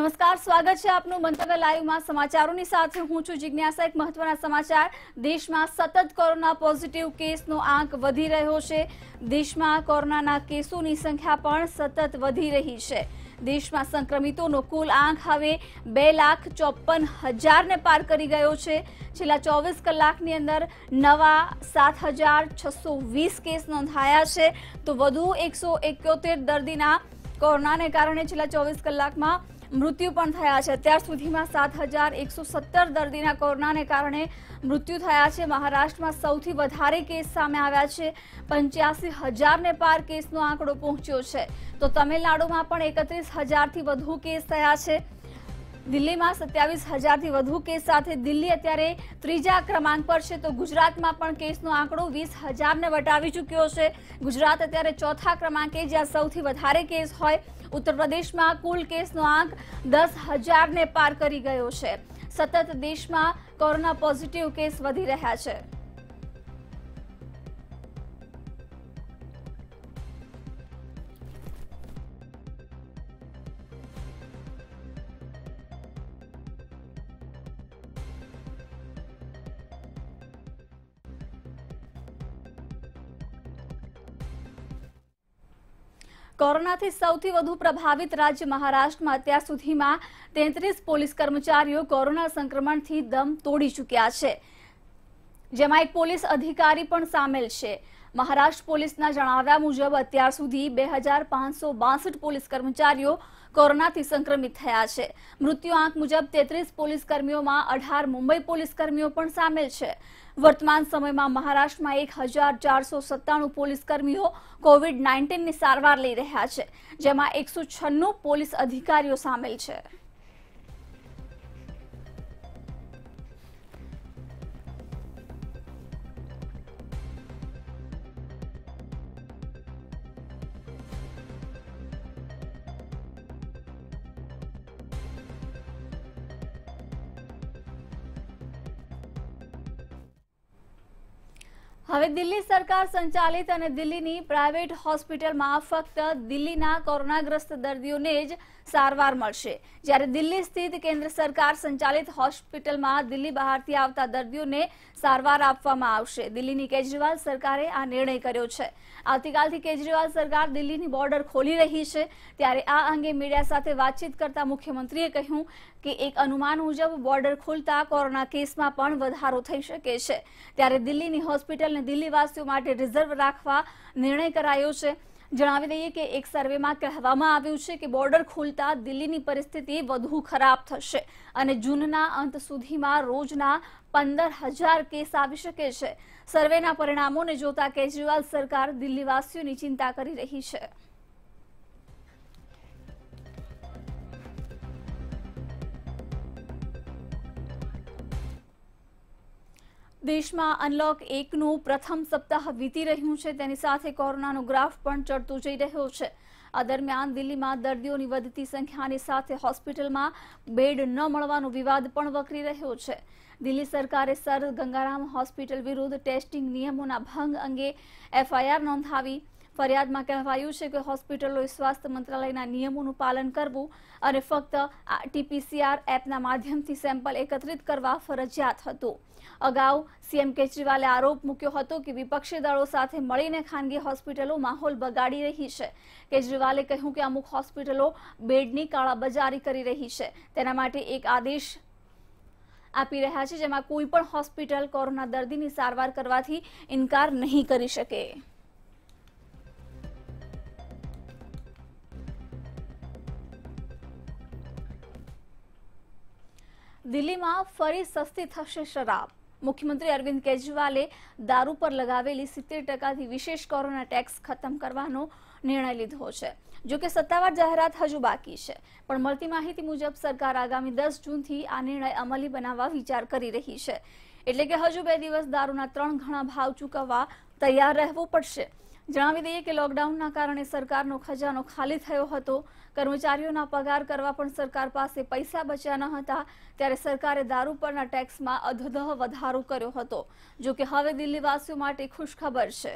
નમસ્કાર સ્વાગત છે આપનું મંતવ્ય લાઈવમાં સમાચારોની સાથે હું છું જિજ્ઞાસા એક મહત્વના સમાચાર દેશમાં સતત કોરોના પોઝિટિવ કેસનો આંક વધી રહ્યો છે દેશમાં કોરોનાના કેસોની સંખ્યા પણ સતત વધી રહી છે દેશમાં સંક્રમિતોનો કુલ આંક હવે બે લાખ ચોપન હજારને પાર કરી ગયો છે છેલ્લા ચોવીસ કલાકની અંદર નવા સાત હજાર છસો વીસ કેસ નોંધાયા છે તો વધુ એકસો એકોતેર દર્દીના કોરોનાને કારણે છેલ્લા ચોવીસ કલાકમાં મૃત્યુ પણ થયા છે અત્યાર સુધીમાં સાત હજાર એકસો સત્તર દર્દીના કોરોનાને કારણે મૃત્યુ થયા છે મહારાષ્ટ્રમાં સૌથી વધારે કેસ સામે આવ્યા છે પંચ્યાસી હજારને પાર કેસનો આંકડો પહોંચ્યો છે તો તમિલનાડુમાં પણ એકત્રીસ હજારથી વધુ કેસ થયા છે દિલ્હીમાં સત્યાવીસ હજારથી વધુ કેસ સાથે દિલ્હી અત્યારે ત્રીજા ક્રમાંક પર છે તો ગુજરાતમાં પણ કેસનો આંકડો વીસ હજારને વટાવી ચૂક્યો છે ગુજરાત અત્યારે ચોથા ક્રમાંકે જ્યાં સૌથી વધારે કેસ હોય ઉત્તર પ્રદેશમાં કુલ કેસનો આંક દસ હજારને પાર કરી ગયો છે સતત દેશમાં કોરોના પોઝિટિવ કેસ વધી રહ્યા છે કોરોનાથી સૌથી વધુ પ્રભાવિત રાજ્ય મહારાષ્ટ્રમાં અત્યાર સુધીમાં તેત્રીસ પોલીસ કર્મચારીઓ કોરોના સંક્રમણથી દમ તોડી ચૂક્યા છે જેમાં એક પોલીસ અધિકારી પણ સામેલ છે મહારાષ્ટ્ર પોલીસના જણાવ્યા મુજબ અત્યાર સુધી બે પોલીસ કર્મચારીઓ કોરોનાથી સંક્રમિત થયા છે મૃત્યુ આંક મુજબ તેત્રીસ પોલીસ કર્મીઓમાં અઢાર મુંબઈ પોલીસ કર્મીઓ પણ સામેલ છે વર્તમાન સમયમાં મહારાષ્ટ્રમાં એક હજાર ચારસો સત્તાણું પોલીસ કર્મીઓ કોવિડ નાઇન્ટીનની સારવાર લઈ રહ્યા છે જેમાં એકસો છન્નું પોલીસ અધિકારીઓ સામેલ છે હવે દિલ્હી સરકાર સંચાલિત અને દિલ્હીની પ્રાઇવેટ હોસ્પિટલમાં ફક્ત દિલ્હીના કોરોનાગ્રસ્ત દર્દીઓને જ સારવાર મળશે જ્યારે દિલ્હી સ્થિત કેન્દ્ર સરકાર સંચાલિત હોસ્પિટલમાં દિલ્હી બહારથી આવતા દર્દીઓને સારવાર આપવામાં આવશે દિલ્હીની કેજરીવાલ સરકારે આ નિર્ણય કર્યો છે આવતીકાલથી કેજરીવાલ સરકાર દિલ્હીની બોર્ડર ખોલી રહી છે ત્યારે આ અંગે મીડિયા સાથે વાતચીત કરતા મુખ્યમંત્રીએ કહ્યું કે એક અનુમાન મુજબ બોર્ડર ખુલતા કોરોના કેસમાં પણ વધારો થઈ શકે છે ત્યારે દિલ્હીની હોસ્પિટલને દિલ્હીવાસીઓ માટે રિઝર્વ રાખવા નિર્ણય કરાયો છે જણાવી દઈએ કે એક સર્વેમાં કહેવામાં આવ્યું છે કે બોર્ડર ખોલતા દિલ્હીની પરિસ્થિતિ વધુ ખરાબ થશે અને જૂનના અંત સુધીમાં રોજના પંદર હજાર કેસ આવી શકે છે સર્વેના પરિણામોને જોતા કેજરીવાલ સરકાર દિલ્હીવાસીઓની ચિંતા કરી રહી છે દેશમાં અનલોક એકનું પ્રથમ સપ્તાહ વીતી રહ્યું છે તેની સાથે કોરોનાનો ગ્રાફ પણ ચડતો જઈ રહ્યો છે આ દરમિયાન દિલ્હીમાં દર્દીઓની વધતી સંખ્યાની સાથે હોસ્પિટલમાં બેડ ન મળવાનો વિવાદ પણ વકરી રહ્યો છે દિલ્હી સરકારે સર ગંગારામ હોસ્પિટલ વિરુદ્ધ ટેસ્ટિંગ નિયમોના ભંગ અંગે એફઆઈઆર નોંધાવી ફરિયાદમાં કહેવાયું છે કે હોસ્પિટલોએ સ્વાસ્થ્ય મંત્રાલયના નિયમોનું પાલન કરવું અને ફક્ત આ ટીપીસીઆર એપના માધ્યમથી સેમ્પલ એકત્રિત કરવા ફરજિયાત હતું અગાઉ સીએમ કેજરીવાલે આરોપ મૂક્યો હતો કે વિપક્ષી દળો સાથે મળીને ખાનગી હોસ્પિટલો માહોલ બગાડી રહી છે કેજરીવાલે કહ્યું કે અમુક હોસ્પિટલો બેડની કાળાબજારી કરી રહી છે તેના માટે એક આદેશ આપી રહ્યા છે જેમાં કોઈપણ હોસ્પિટલ કોરોના દર્દીની સારવાર કરવાથી ઇનકાર નહીં કરી શકે દિલ્હીમાં ફરી સસ્તી થશે શરાબ મુખ્યમંત્રી અરવિંદ કેજરીવાલે દારૂ પર લગાવેલી સિત્તેર ટકાથી વિશેષ કોરોના ટેક્સ ખતમ કરવાનો નિર્ણય લીધો છે જો કે સત્તાવાર જાહેરાત હજુ બાકી છે પણ મળતી માહિતી મુજબ સરકાર આગામી દસ જૂનથી આ નિર્ણય અમલી બનાવવા વિચાર કરી રહી છે એટલે કે હજુ બે દિવસ દારૂના ત્રણ ઘણા ભાવ ચૂકવવા તૈયાર રહેવું પડશે જણાવી દઈએ કે લોકડાઉનના કારણે સરકારનો ખજાનો ખાલી થયો હતો કર્મચારીઓના પગાર કરવા પણ સરકાર પાસે પૈસા બચ્યા ન હતા ત્યારે સરકારે દારૂ પરના ટેક્સમાં અધધ વધારો કર્યો હતો જો કે હવે દિલ્હીવાસીઓ માટે ખુશખબર છે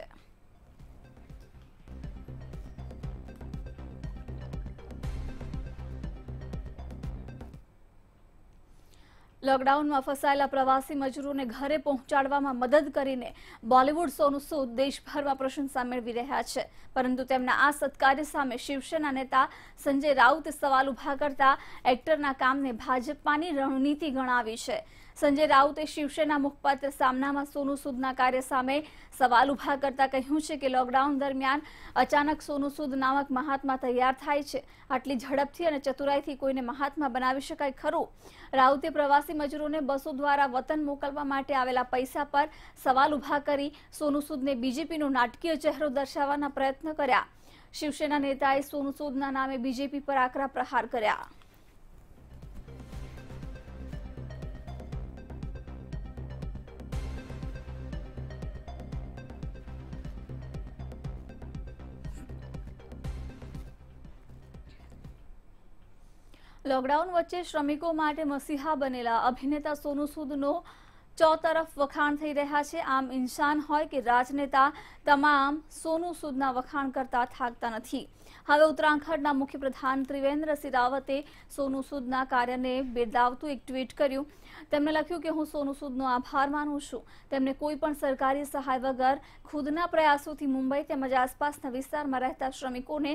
લોકડાઉનમાં ફસાયેલા પ્રવાસી મજૂરોને ઘરે પહોંચાડવામાં મદદ કરીને બોલિવૂડ સોનું સૂદ દેશભરમાં પ્રશંસા મેળવી રહ્યા છે પરંતુ તેમના આ સત્કાર્ય સામે શિવસેના નેતા સંજય રાઉતે સવાલ ઉભા કરતા એક્ટરના કામને ભાજપાની રણનીતિ ગણાવી છે સંજય રાઉતે શિવસેના મુખપત્ર સામનામાં સોનુ સૂદના કાર્ય સામે સવાલ ઉભા કરતા કહ્યું છે કે લોકડાઉન દરમિયાન અચાનક સોનુ સૂદ નામક મહાત્મા તૈયાર થાય છે આટલી ઝડપથી અને ચતુરાઈથી કોઈને મહાત્મા બનાવી શકાય ખરું રાઉતે પ્રવાસી મજૂરોને બસો દ્વારા વતન મોકલવા માટે આવેલા પૈસા પર સવાલ ઉભા કરી સોનુ સૂદને બીજેપીનો નાટકીય ચહેરો દર્શાવવાના પ્રયત્ન કર્યા શિવસેના નેતાએ સોનુ સૂદના નામે બીજેપી પર આકરા પ્રહાર કર્યા લોકડાઉન વચ્ચે શ્રમિકો માટે મસીહા બનેલા અભિનેતા સોનુ સૂદનો ચોતરફ વખાણ થઈ રહ્યા છે આમ ઇન્સાન હોય કે રાજનેતા તમામ સોનુ સૂદના વખાણ કરતા થાકતા નથી હવે ઉત્તરાખંડના મુખ્યપ્રધાન ત્રિવેન્દ્રસિંહ રાવતે સોનુ સૂદના કાર્યને બિરદાવતું એક ટ્વીટ કર્યું તેમણે લખ્યું કે હું સોનુ સૂદનો આભાર માનું છું તેમને કોઈ પણ સરકારી સહાય વગર ખુદના પ્રયાસોથી મુંબઈ તેમજ આસપાસના વિસ્તારમાં રહેતા શ્રમિકોને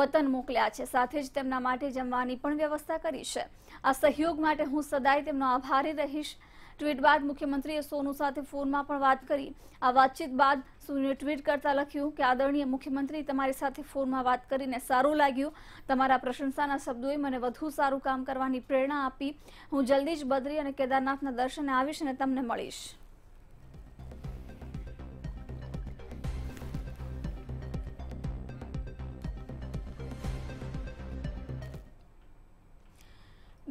વતન મોકલ્યા છે સાથે જ તેમના માટે જમવાની પણ વ્યવસ્થા કરી છે આ સહયોગ માટે હું સદાય તેમનો આભારી રહીશ ટ્વીટ બાદ મુખ્યમંત્રીએ સોનુ સાથે ફોનમાં પણ વાત કરી આ વાતચીત બાદ સોનુએ ટ્વીટ કરતા લખ્યું કે આદરણીય મુખ્યમંત્રી તમારી સાથે ફોનમાં વાત કરીને સારું લાગ્યું તમારા પ્રશંસાના શબ્દોએ મને વધુ સારું કામ કરવાની પ્રેરણા આપી હું જલ્દી જ બદરી અને કેદારનાથના દર્શને આવીશ અને તમને મળીશ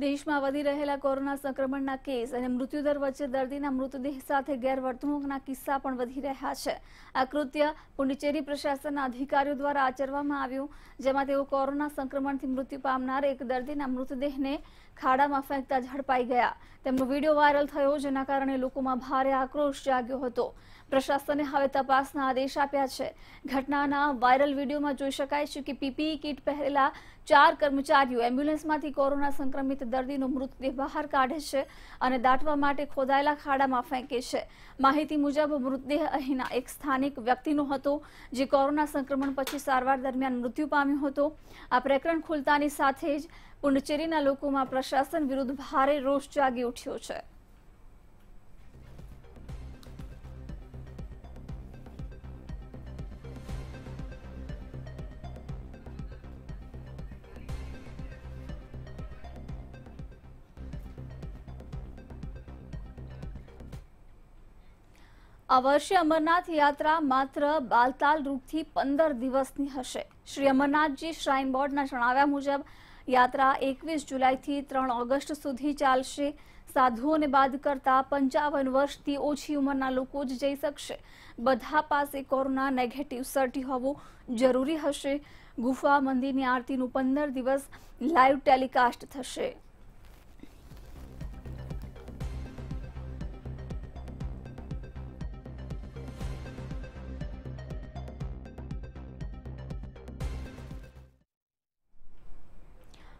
દેશમાં વધી રહેલા કોરોના સંક્રમણના કેસ અને મૃત્યુદર વચ્ચે દર્દીના મૃતદેહ સાથે ગેરવર્તણૂકના કિસ્સા પણ વધી રહ્યા છે આ કૃત્ય પુડુચેરી પ્રશાસનના અધિકારીઓ દ્વારા આચરવામાં આવ્યું જેમાં તેઓ કોરોના સંક્રમણથી મૃત્યુ પામનાર એક દર્દીના મૃતદેહને ખાડામાં ફેંકતા ઝડપાઈ ગયા તેમનો વિડીયો વાયરલ થયો જેના કારણે લોકોમાં ભારે આક્રોશ જાગ્યો હતો પ્રશાસને હવે તપાસના આદેશ આપ્યા છે ઘટનાના વાયરલ વિડીયોમાં જોઈ શકાય છે કે પીપીઈ કિટ પહેરેલા ચાર કર્મચારીઓ એમ્બ્યુલન્સમાંથી કોરોના સંક્રમિત દર્દીનો મૃતદેહ બહાર કાઢે છે અને દાટવા માટે ખોદાયેલા ખાડામાં ફેંકે છે માહિતી મુજબ મૃતદેહ અહીંના એક સ્થાનિક વ્યક્તિનો હતો જે કોરોના સંક્રમણ પછી સારવાર દરમિયાન મૃત્યુ પામ્યો હતો આ પ્રકરણ ખુલતાની સાથે જ પુંડચેરીના લોકોમાં પ્રશાસન વિરુદ્ધ ભારે રોષ જાગી ઉઠ્યો છે આ વર્ષે અમરનાથ યાત્રા માત્ર બાલતાલ રૂપથી પંદર દિવસની હશે શ્રી અમરનાથજી શ્રાઇન બોર્ડના જણાવ્યા મુજબ યાત્રા એકવીસ જુલાઈથી ત્રણ ઓગસ્ટ સુધી ચાલશે સાધુઓને બાદ કરતા પંચાવન વર્ષથી ઓછી ઉંમરના લોકો જ જઈ શકશે બધા પાસે કોરોના નેગેટિવ સર્ટી હોવું જરૂરી હશે ગુફા મંદિરની આરતીનું પંદર દિવસ લાઈવ ટેલિકાસ્ટ થશે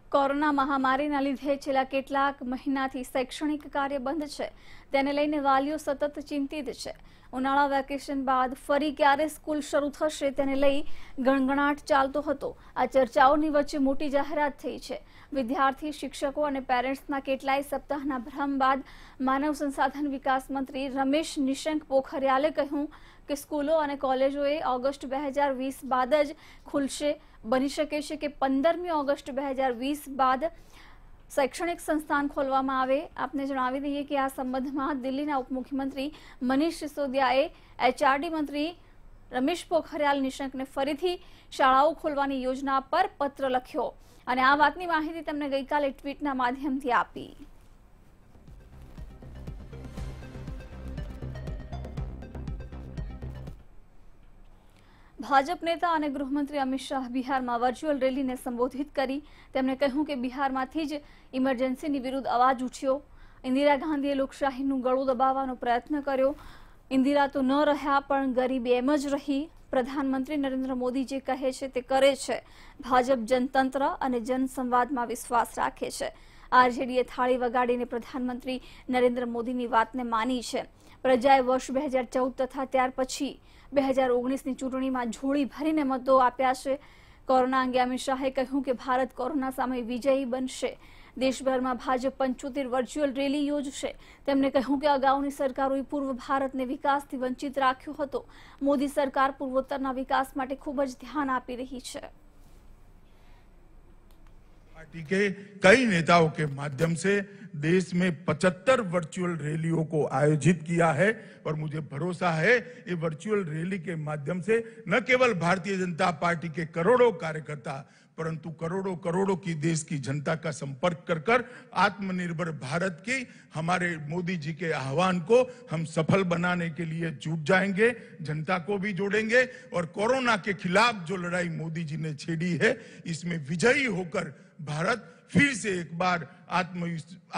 કોરોના મહામારીના લીધે છેલ્લા કેટલાક મહિનાથી શૈક્ષણિક કાર્ય બંધ છે તેને લઈને વાલીઓ સતત ચિંતિત છે ઉનાળા વેકેશન બાદ ફરી ક્યારે સ્કૂલ શરૂ થશે તેને લઈ ગણગણાટ ચાલતો હતો આ ચર્ચાઓની વચ્ચે મોટી જાહેરાત થઈ છે વિદ્યાર્થી શિક્ષકો અને પેરેન્ટ્સના કેટલાય સપ્તાહના ભ્રમ બાદ માનવ સંસાધન વિકાસ મંત્રી રમેશ નિશંક પોખરિયાલે કહ્યું કે સ્કૂલો અને કોલેજોએ ઓગસ્ટ બે હજાર વીસ બાદ જ ખુલશે બની શકે છે કે પંદરમી ઓગસ્ટ બે હજાર વીસ બાદ શૈક્ષણિક સંસ્થાન ખોલવામાં આવે આપને જણાવી દઈએ કે આ સંબંધમાં દિલ્હીના ઉપમુખ્યમંત્રી મનીષ સિસોદિયાએ એચઆરડી મંત્રી રમેશ પોખરિયાલ નિશંકને ફરીથી શાળાઓ ખોલવાની યોજના પર પત્ર લખ્યો અને આ વાતની માહિતી તેમણે ગઈકાલે ટ્વીટના માધ્યમથી આપી ભાજપ નેતા અને ગૃહમંત્રી અમિત શાહ બિહારમાં વર્ચ્યુઅલ રેલીને સંબોધિત કરી તેમણે કહ્યું કે બિહારમાંથી જ ઇમરજન્સીની વિરુદ્ધ અવાજ ઉઠ્યો ઇન્દિરા ગાંધીએ લોકશાહીનું ગળું દબાવવાનો પ્રયત્ન કર્યો ઇન્દિરા તો ન રહ્યા પણ ગરીબી એમ જ રહી પ્રધાનમંત્રી નરેન્દ્ર મોદી જે કહે છે તે કરે છે ભાજપ જનતંત્ર અને જનસંવાદમાં વિશ્વાસ રાખે છે આરજેડીએ થાળી વગાડીને પ્રધાનમંત્રી નરેન્દ્ર મોદીની વાતને માની છે પ્રજાએ વર્ષ બે હજાર ચૌદ તથા ત્યાર પછી બે હજાર ઓગણીસની ચૂંટણીમાં જોડી ભરીને મતો આપ્યા છે કોરોના અંગે અમિત શાહે કહ્યું કે ભારત કોરોના સામે વિજયી બનશે દેશભરમાં ભાજપ પંચોતેર વર્ચ્યુઅલ રેલી યોજશે તેમણે કહ્યું કે અગાઉની સરકારોએ પૂર્વ ભારતને વિકાસથી વંચિત રાખ્યો હતો મોદી સરકાર પૂર્વોત્તરના વિકાસ માટે ખૂબ જ ધ્યાન આપી રહી છે पार्टी के कई नेताओं के माध्यम से देश में 75 वर्चुअल रैलियों को आयोजित किया है और मुझे भरोसा है ये वर्चुअल रैली के माध्यम से न केवल भारतीय जनता पार्टी के करोड़ों कार्यकर्ता परंतु करोड़ों करोड़ों की देश की जनता का संपर्क कर कर आत्मनिर्भर भारत के हमारे मोदी जी के आह्वान को हम सफल बनाने के लिए जुट जाएंगे जनता को भी जोड़ेंगे और कोरोना के खिलाफ जो लड़ाई मोदी जी ने छेड़ी है इसमें विजयी होकर भारत फिर से एक बार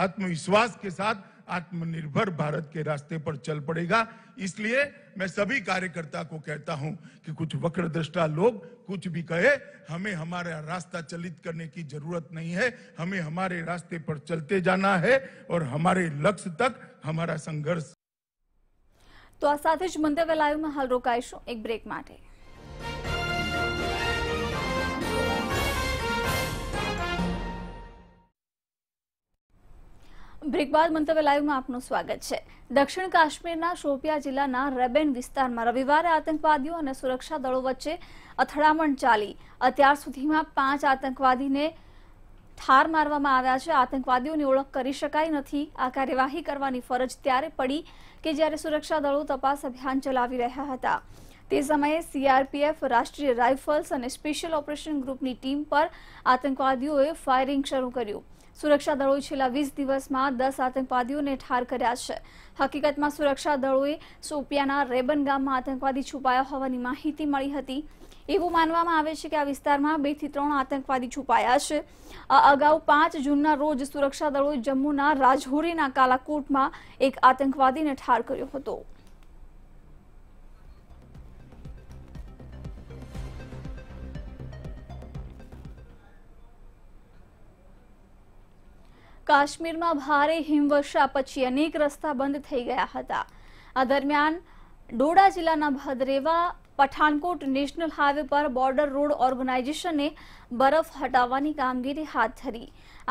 आत्मविश्वास के साथ आत्मनिर्भर भारत के रास्ते पर चल पड़ेगा इसलिए मैं सभी कार्यकर्ता को कहता हूं कि कुछ वक्र दृष्टा लोग कुछ भी कहे हमें हमारा रास्ता चलित करने की जरूरत नहीं है हमें हमारे रास्ते पर चलते जाना है और हमारे लक्ष्य तक हमारा संघर्ष तो आ साथ જ लाइव में હાલ રોકાઈશું एक ब्रेक માટે બ્રેક બાદ મંતવ્ય આપનું સ્વાગત છે દક્ષિણ કાશ્મીરના શોપિયા જિલ્લાના રેબેન વિસ્તારમાં રવિવારે આતંકવાદીઓ અને સુરક્ષા દળો વચ્ચે અથડામણ ચાલી અત્યાર સુધીમાં પાંચ આતંકવાદીને ઠાર મારવામાં આવ્યા છે આતંકવાદીઓની ઓળખ કરી શકાય નથી આ કાર્યવાહી કરવાની ફરજ ત્યારે પડી કે જ્યારે સુરક્ષા દળો તપાસ અભિયાન ચલાવી રહ્યા હતા તે સમયે સીઆરપીએફ રાષ્ટ્રીય રાઇફલ્સ અને સ્પેશિયલ ઓપરેશન ગ્રુપની ટીમ પર આતંકવાદીઓએ ફાયરિંગ શરૂ કર્યું સુરક્ષા દળોએ છેલ્લા વીસ દિવસમાં દસ આતંકવાદીઓને ઠાર કર્યા છે હકીકતમાં સુરક્ષા દળોએ સોપિયાના રેબન ગામમાં આતંકવાદી છુપાયા હોવાની માહિતી મળી હતી એવું માનવામાં આવે છે કે આ વિસ્તારમાં બે થી ત્રણ આતંકવાદી છુપાયા છે અગાઉ પાંચ જૂનના રોજ સુરક્ષા દળોએ જમ્મુના રાજૌરીના કાલાકોટમાં એક આતંકવાદીને ઠાર કર્યો હતો કાશ્મીરમાં ભારે હિમવર્ષા પછી અનેક રસ્તા બંધ થઈ ગયા હતા આ દરમિયાન ડોડા જિલ્લાના ભદ્રેવા પઠાણકોટ નેશનલ હાઈવે પર બોર્ડર રોડ ઓર્ગેનાઇઝેશને બરફ હટાવવાની કામગીરી હાથ ધરી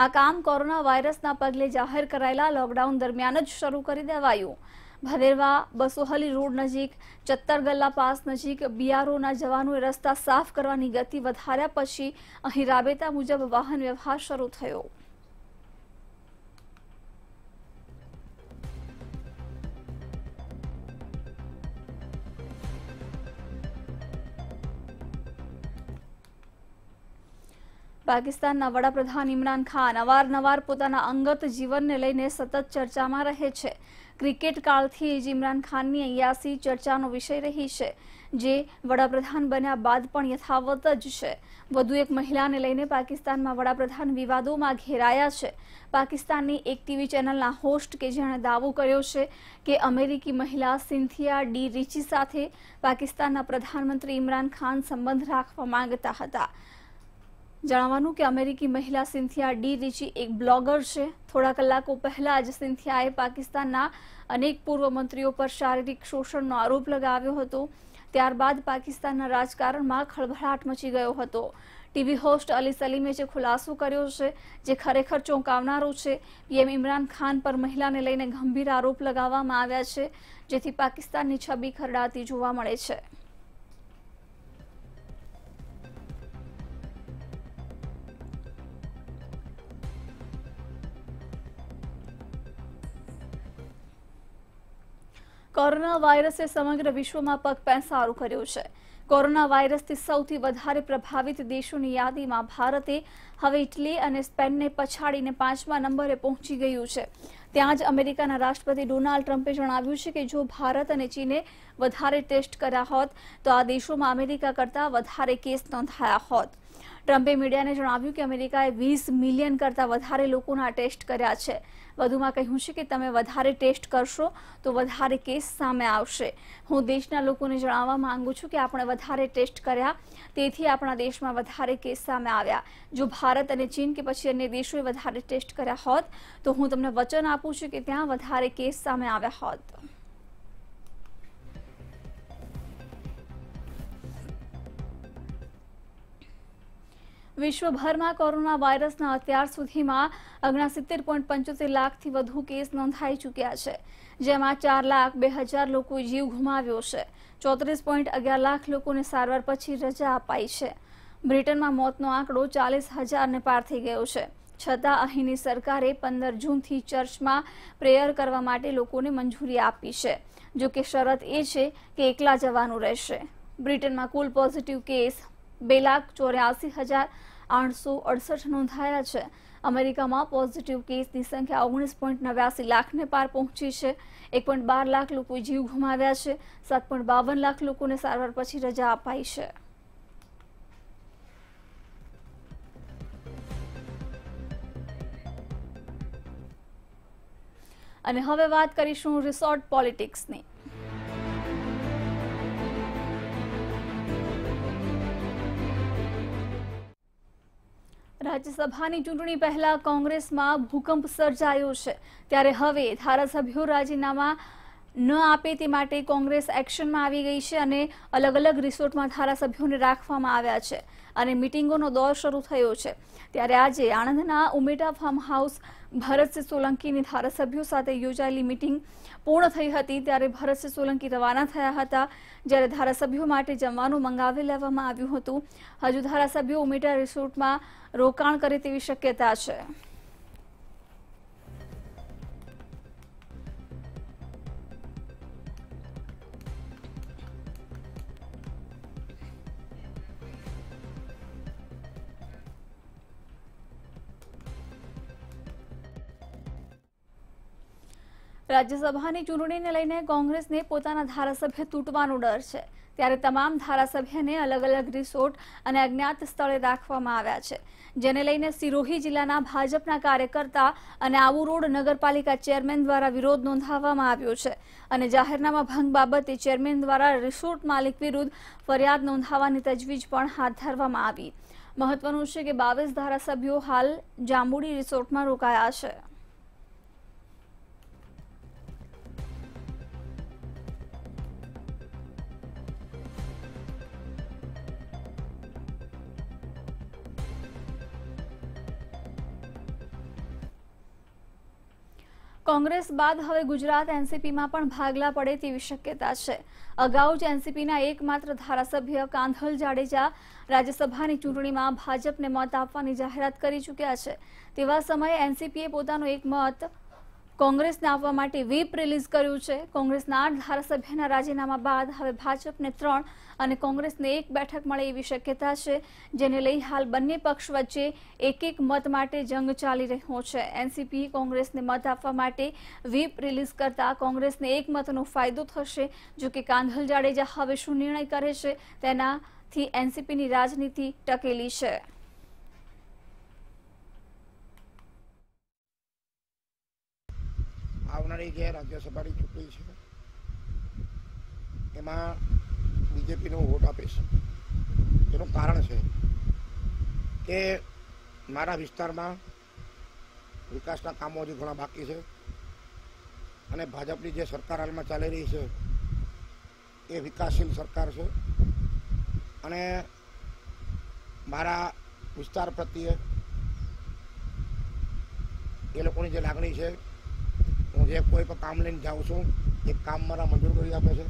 આ કામ કોરોના વાયરસના પગલે જાહેર કરાયેલા લોકડાઉન દરમિયાન જ શરૂ કરી દેવાયું ભદેરવા બસોહલી રોડ નજીક ચત્તરગલ્લા પાસ નજીક બીઆરઓના જવાનોએ રસ્તા સાફ કરવાની ગતિ વધાર્યા પછી અહીં રાબેતા મુજબ વાહન વ્યવહાર શરૂ થયો પાકિસ્તાનના વડાપ્રધાન ઇમરાન ખાન અવારનવાર પોતાના અંગત જીવનને લઈને સતત ચર્ચામાં રહે છે ક્રિકેટ કાળથી જ ઇમરાન ખાનની અયાસી ચર્ચાનો વિષય રહી છે જે વડાપ્રધાન બન્યા બાદ પણ યથાવત જ છે વધુ એક મહિલાને લઈને પાકિસ્તાનમાં વડાપ્રધાન વિવાદોમાં ઘેરાયા છે પાકિસ્તાનની એક ટીવી ચેનલના હોસ્ટ કે જેણે દાવો કર્યો છે કે અમેરિકી મહિલા સિન્થિયા ડી રિચી સાથે પાકિસ્તાનના પ્રધાનમંત્રી ઇમરાન ખાન સંબંધ રાખવા માંગતા હતા જણાવવાનું કે અમેરિકી મહિલા સિન્થિયા ડી રિચી એક બ્લોગર છે થોડા કલાકો પહેલા જ સિન્થિયાએ પાકિસ્તાનના અનેક પૂર્વ મંત્રીઓ પર શારીરિક શોષણનો આરોપ લગાવ્યો હતો ત્યારબાદ પાકિસ્તાનના રાજકારણમાં ખળભળાટ મચી ગયો હતો ટીવી હોસ્ટ અલી સલીમે જે ખુલાસો કર્યો છે જે ખરેખર ચોંકાવનારો છે પીએમ ઇમરાન ખાન પર મહિલાને લઈને ગંભીર આરોપ લગાવવામાં આવ્યા છે જેથી પાકિસ્તાનની છબી ખરડાતી જોવા મળે છે કોરોના વાયરસે સમગ્ર વિશ્વમાં પગ પેસારો કર્યો છે કોરોના વાયરસથી સૌથી વધારે પ્રભાવિત દેશોની યાદીમાં ભારતે હવે ઇટલી અને સ્પેનને પછાડીને પાંચમા નંબરે પહોંચી ગયું છે ત્યાં જ અમેરિકાના રાષ્ટ્રપતિ ડોનાલ્ડ ટ્રમ્પે જણાવ્યું છે કે જો ભારત અને ચીને વધારે ટેસ્ટ કર્યા હોત તો આ દેશોમાં અમેરિકા કરતાં વધારે કેસ નોંધાયા હોત ટ્રમ્પે મીડિયાને જણાવ્યું કે અમેરિકાએ વીસ મિલિયન કરતાં વધારે લોકોના ટેસ્ટ કર્યા છે વધુમાં કહ્યું છે કે તમે વધારે ટેસ્ટ કરશો તો વધારે કેસ સામે આવશે હું દેશના લોકોને જણાવવા માંગુ છું કે આપણે વધારે ટેસ્ટ કર્યા તેથી આપણા દેશમાં વધારે કેસ સામે આવ્યા જો ભારત અને ચીન કે પછી અન્ય દેશોએ વધારે ટેસ્ટ કર્યા હોત તો હું તમને વચન આપું છું કે ત્યાં વધારે કેસ સામે આવ્યા હોત વિશ્વભરમાં કોરોના વાયરસના અત્યાર સુધીમાં ઓગણસિત્તેર પોઈન્ટ પંચોતેર લાખથી વધુ કેસ નોંધાઈ ચૂક્યા છે જેમાં ચાર લાખ બે હજાર લોકોએ જીવ ગુમાવ્યો છે ચોત્રીસ પોઈન્ટ અગિયાર લાખ લોકોને સારવાર પછી રજા અપાઈ છે બ્રિટનમાં મોતનો આંકડો ચાલીસ હજારને પાર થઈ ગયો છે છતાં અહીંની સરકારે પંદર જૂનથી ચર્ચમાં પ્રેયર કરવા માટે લોકોને મંજૂરી આપી છે જો કે શરત એ છે કે એકલા જવાનું રહેશે બ્રિટનમાં કુલ પોઝિટિવ કેસ બે લાખ ચોર્યાસી હજાર આઠસો અડસઠ નોંધાયા છે અમેરિકામાં પોઝિટિવ કેસની સંખ્યા ઓગણીસ પોઈન્ટ નવ્યાસી લાખને પાર પહોંચી છે એક પોઈન્ટ બાર લાખ લોકોએ જીવ ગુમાવ્યા છે સાત પોઈન્ટ બાવન લાખ લોકોને સારવાર પછી રજા અપાઈ છે અને હવે વાત કરીશું રિસોર્ટ પોલિટિક્સની રાજ્યસભાની ચૂંટણી પહેલા કોંગ્રેસમાં ભૂકંપ સર્જાયો છે ત્યારે હવે ધારાસભ્યો રાજીનામા ન આપે તે માટે કોંગ્રેસ એક્શનમાં આવી ગઈ છે અને અલગ અલગ રિસોર્ટમાં ધારાસભ્યોને રાખવામાં આવ્યા છે અને મિટિંગોનો દોર શરૂ થયો છે ત્યારે આજે આણંદના ઉમેટા ફાર્મ હાઉસ ભરતસિંહ સોલંકીની ધારાસભ્યો સાથે યોજાયેલી મિટિંગ પૂર્ણ થઈ હતી ત્યારે ભરતસિંહ સોલંકી રવાના થયા હતા જ્યારે ધારાસભ્યો માટે જમવાનું મંગાવી લેવામાં આવ્યું હતું હજુ ધારાસભ્યો ઉમેટા રિસોર્ટમાં રોકાણ કરે તેવી શક્યતા છે રાજ્યસભાની ચૂંટણીને લઈને કોંગ્રેસને પોતાના ધારાસભ્ય તૂટવાનો ડર છે ત્યારે તમામ ધારાસભ્યને અલગ અલગ રિસોર્ટ અને અજ્ઞાત સ્થળે રાખવામાં આવ્યા છે જેને લઈને સિરોહી જિલ્લાના ભાજપના કાર્યકર્તા અને આવું રોડ નગરપાલિકા ચેરમેન દ્વારા વિરોધ નોંધાવવામાં આવ્યો છે અને જાહેરનામા ભંગ બાબતે ચેરમેન દ્વારા રિસોર્ટ માલિક વિરુદ્ધ ફરિયાદ નોંધાવવાની તજવીજ પણ હાથ ધરવામાં આવી મહત્વનું છે કે બાવીસ ધારાસભ્યો હાલ જાંબુડી રિસોર્ટમાં રોકાયા છે કોંગ્રેસ બાદ હવે ગુજરાત એનસીપીમાં પણ ભાગલા પડે તેવી શક્યતા છે અગાઉ જ એનસીપીના એકમાત્ર ધારાસભ્ય કાંધલ જાડેજા રાજ્યસભાની ચૂંટણીમાં ભાજપને મત આપવાની જાહેરાત કરી ચૂક્યા છે તેવા સમયે એનસીપીએ પોતાનું એક મત કોંગ્રેસને આવવા માટે વ્હીપ રિલીઝ કર્યું છે કોંગ્રેસના આઠ ધારાસભ્યના રાજીનામા બાદ હવે ભાજપને ત્રણ અને કોંગ્રેસને એક બેઠક મળે એવી શક્યતા છે જેને લઈ હાલ બંને પક્ષ વચ્ચે એક એક મત માટે જંગ ચાલી રહ્યો છે એનસીપી કોંગ્રેસને મત આપવા માટે વ્હીપ રિલીઝ કરતા કોંગ્રેસને એક મતનો ફાયદો થશે જો કે કાંધલ જાડેજા હવે શું નિર્ણય કરે છે તેનાથી એનસીપીની રાજનીતિ ટકેલી છે આવનારી જે રાજ્યસભાની ચૂંટણી છે એમાં બીજેપીનો વોટ આપીશ એનું કારણ છે કે મારા વિસ્તારમાં વિકાસના કામો હજી ઘણા બાકી છે અને ભાજપની જે સરકાર હાલમાં ચાલી રહી છે એ વિકાસશીલ સરકાર છે અને મારા વિસ્તાર પ્રત્યે એ લોકોની જે લાગણી છે જે કોઈ પણ કામ લઈને જાઉં છું એ કામ મારા મંજૂર કરી આપે છે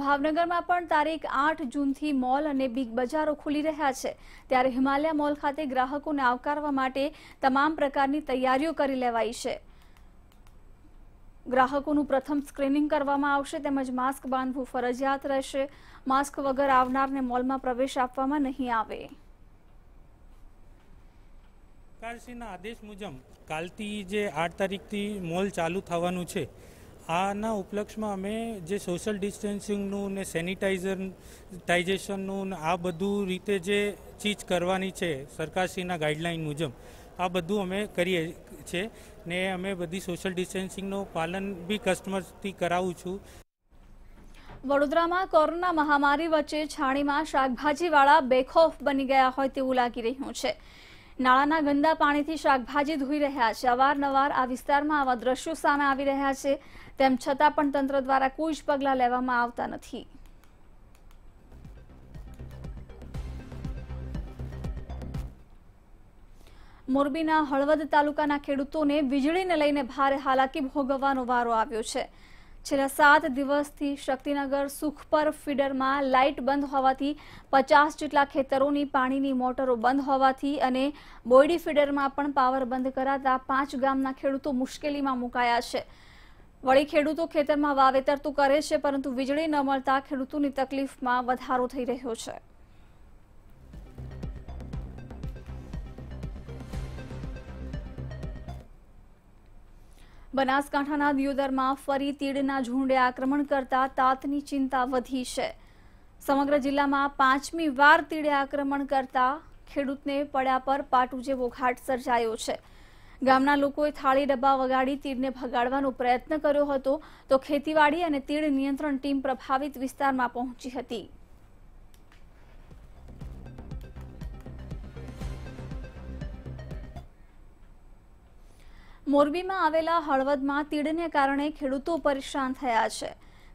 ભાવનગરમાં પણ તારીખ આઠ જૂનથી મોલ અને બિગ બજારો ખુલી રહ્યા છે ત્યારે હિમાલય મોલ ખાતે ગ્રાહકોને આવકારવા માટે તમામ પ્રકારની તૈયારીઓ કરી લેવાઈ છે ગ્રાહકોનું પ્રથમ સ્ક્રીનિંગ કરવામાં આવશે તેમજ માસ્ક બાંધવું ફરજિયાત રહેશે માસ્ક વગર આવનારને મોલમાં પ્રવેશ આપવામાં નહીં આવે સરકારશ્રીના આદેશ મુજબ કાલથી જે આઠ તારીખથી મોલ ચાલુ થવાનું છે આના ઉપલક્ષમાં અમે જે સોશિયલ ડિસ્ટન્સિંગનું ને સેનિટાઇઝર ટાઇઝેશનનું આ બધું રીતે જે ચીજ કરવાની છે સરકારશ્રીના ગાઈડલાઇન મુજબ આ બધું અમે કરીએ છીએ ને અમે બધી સોશિયલ ડિસ્ટન્સિંગનું પાલન બી કસ્ટમર્સથી કરાવું છું વડોદરામાં કોરોના મહામારી વચ્ચે છાણીમાં શાકભાજીવાળા બેખોફ બની ગયા હોય તેવું લાગી રહ્યું છે નાળાના ગંદા પાણીથી શાકભાજી ધોઈ રહ્યા છે અવારનવાર આ વિસ્તારમાં આવા દ્રશ્યો સામે આવી રહ્યા છે તેમ છતાં પણ તંત્ર દ્વારા કોઈ જ પગલાં લેવામાં આવતા નથી મોરબીના હળવદ તાલુકાના ખેડૂતોને વીજળીને લઈને ભારે હાલાકી ભોગવવાનો વારો આવ્યો છે છેલ્લા સાત દિવસથી શક્તિનગર સુખપર ફીડરમાં લાઇટ બંધ હોવાથી પચાસ જેટલા ખેતરોની પાણીની મોટરો બંધ હોવાથી અને બોયડી ફીડરમાં પણ પાવર બંધ કરાતા પાંચ ગામના ખેડૂતો મુશ્કેલીમાં મુકાયા છે વળી ખેડૂતો ખેતરમાં વાવેતર તો કરે છે પરંતુ વીજળી ન મળતા ખેડૂતોની તકલીફમાં વધારો થઈ રહ્યો છે બનાસકાંઠાના દિયોદરમાં ફરી તીડના ઝુંડે આક્રમણ કરતા તાતની ચિંતા વધી છે સમગ્ર જિલ્લામાં પાંચમી વાર તીડે આક્રમણ કરતા ખેડૂતને પડ્યા પર પાટું જેવો ઘાટ સર્જાયો છે ગામના લોકોએ થાળી ડબ્બા વગાડી તીડને ભગાડવાનો પ્રયત્ન કર્યો હતો તો ખેતીવાડી અને તીડ નિયંત્રણ ટીમ પ્રભાવિત વિસ્તારમાં પહોંચી હતી મોરબીમાં આવેલા હળવદમાં તીડને કારણે ખેડૂતો પરેશાન થયા છે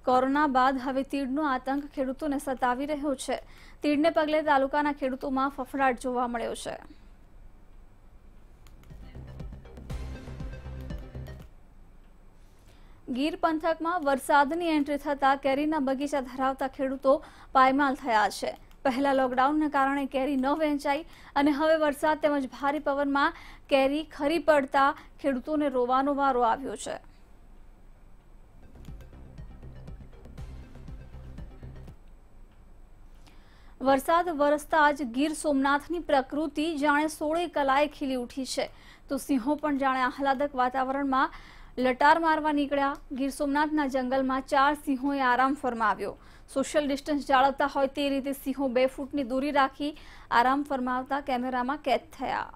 કોરોના બાદ હવે તીડનો આતંક ખેડૂતોને સતાવી રહ્યો છે તીડને પગલે તાલુકાના ખેડૂતોમાં ફફડાટ જોવા મળ્યો છે ગીર પંથકમાં વરસાદની એન્ટ્રી થતાં કેરીના બગીચા ધરાવતા ખેડૂતો પાયમાલ થયા છે પહેલા લોકડાઉનને કારણે કેરી ન વહેંચાઈ અને હવે વરસાદ તેમજ ભારે પવનમાં કેરી ખરી પડતા ખેડૂતોને રોવાનો વારો આવ્યો છે વરસાદ વરસતા જ ગીર સોમનાથની પ્રકૃતિ જાણે સોળે કલાએ ખીલી ઉઠી છે તો સિંહો પણ જાણે આહલાદક વાતાવરણમાં લટાર મારવા નીકળ્યા ગીર સોમનાથના જંગલમાં ચાર સિંહોએ આરામ ફરમાવ્યો સોશિયલ ડિસ્ટન્સ જાળવતા હોય તે રીતે સિંહો બે ફૂટની દૂરી રાખી આરામ ફરમાવતા કેમેરામાં કેદ થયા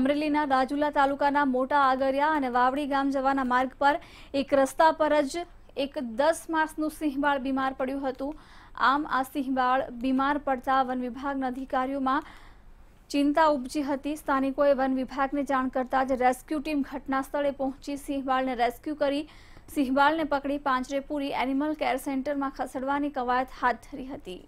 અમરેલીના રાજુલા તાલુકાના મોટા આગરિયા અને વાવડી ગામ જવાના માર્ગ પર એક રસ્તા પર જ એક દસ માસનું સિંહબાળ બીમાર પડ્યું હતું આમ આ સિંહબાળ બીમાર પડતા વન વિભાગના અધિકારીઓમાં ચિંતા ઉપજી હતી સ્થાનિકોએ વન વિભાગને જાણ કરતા જ રેસ્ક્યુ ટીમ ઘટના પહોંચી સિંહવાળને રેસ્ક્યુ કરી સિંહવાળને પકડી પાંજરે એનિમલ કેર સેન્ટરમાં ખસેડવાની કવાયત હાથ ધરી હતી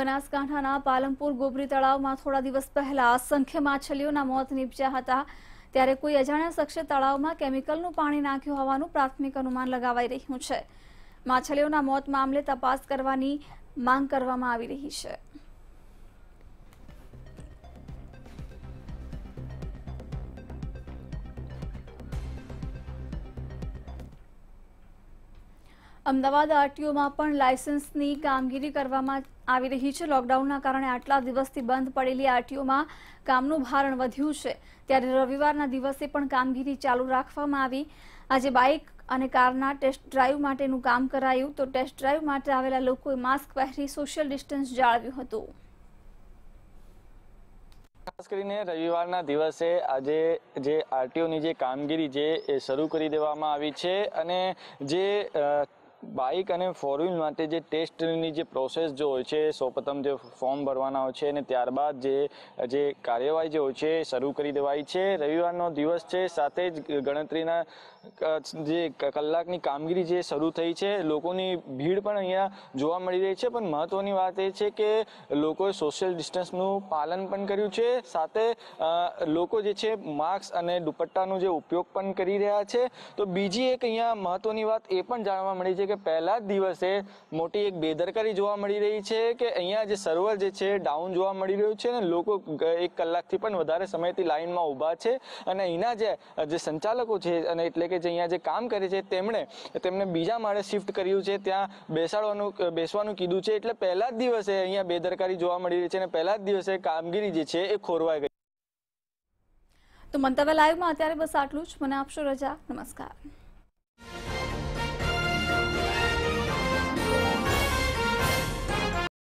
બનાસકાંઠાના પાલનપુર ગોબરી તળાવમાં થોડા દિવસ પહેલા અસંખ્ય માછલીઓના મોત નીપજ્યા હતા ત્યારે કોઈ અજાણ્યા શખ્સે તળાવમાં કેમિકલનું પાણી નાખ્યું હોવાનું પ્રાથમિક અનુમાન લગાવાઈ રહ્યું છે માછલીઓના મોત મામલે તપાસ કરવાની માંગ કરવામાં આવી રહી છે અમદાવાદ આરટીઓમાં પણ લાયસન્સની કામગીરી કરવામાં આવી રહી છે લોકડાઉનના કારણે આટલા દિવસથી બંધ પડેલી આરટીઓમાં કામનું ભારણ વધ્યું છે ત્યારે રવિવારના દિવસે પણ કામગીરી ચાલુ રાખવામાં આવી આજે બાઇક અને કારના ટેસ્ટ ડ્રાઈવ માટેનું કામ કરાયું તો ટેસ્ટ ડ્રાઈવ માટે આવેલા લોકોએ માસ્ક પહેરી સોશિયલ ડિસ્ટન્સ જાળવ્યું હતું ખાસ કરીને રવિવારના દિવસે આજે જે આરટીઓની જે કામગીરી જે એ શરૂ કરી દેવામાં આવી છે અને જે બાઇક અને ફોર વ્હીલ માટે જે ટેસ્ટની જે પ્રોસેસ જો હોય છે સૌપ્રથમ જે ફોર્મ ભરવાના હોય છે અને ત્યારબાદ જે જે કાર્યવાહી જે હોય છે શરૂ કરી દેવાય છે રવિવારનો દિવસ છે સાથે જ ગણતરીના જે કલાકની કામગીરી જે શરૂ થઈ છે લોકોની ભીડ પણ અહીંયા જોવા મળી રહી છે પણ મહત્વની વાત એ છે કે લોકોએ સોશિયલ ડિસ્ટન્સનું પાલન પણ કર્યું છે સાથે લોકો જે છે માસ્ક અને દુપટ્ટાનો જે ઉપયોગ પણ કરી રહ્યા છે તો બીજી એક અહીંયા મહત્વની વાત એ પણ જાણવા મળી છે કે પહેલા જ દિવસે મોટી એક બેદરકારી જોવા મળી રહી છે કે અહીંયા જે સર્વર જે છે ડાઉન જોવા મળી રહ્યું છે અને લોકો એક કલાકથી પણ વધારે સમયથી લાઇનમાં ઊભા છે અને અહીંના જે સંચાલકો છે અને એટલે કે જે અહીંયા જે કામ કરે છે તેમણે તેમને બીજા માળે શિફ્ટ કર્યું છે ત્યાં બેસાડવાનું બેસવાનું કીધું છે એટલે પહેલા જ દિવસે અહીંયા બેદરકારી જોવા મળી રહી છે અને પહેલા જ દિવસે કામગીરી જે છે એ ખોરવાઈ ગઈ તો મંતવ્ય લાઈવમાં અત્યારે બસ આટલું જ મને આપશો રજા નમસ્કાર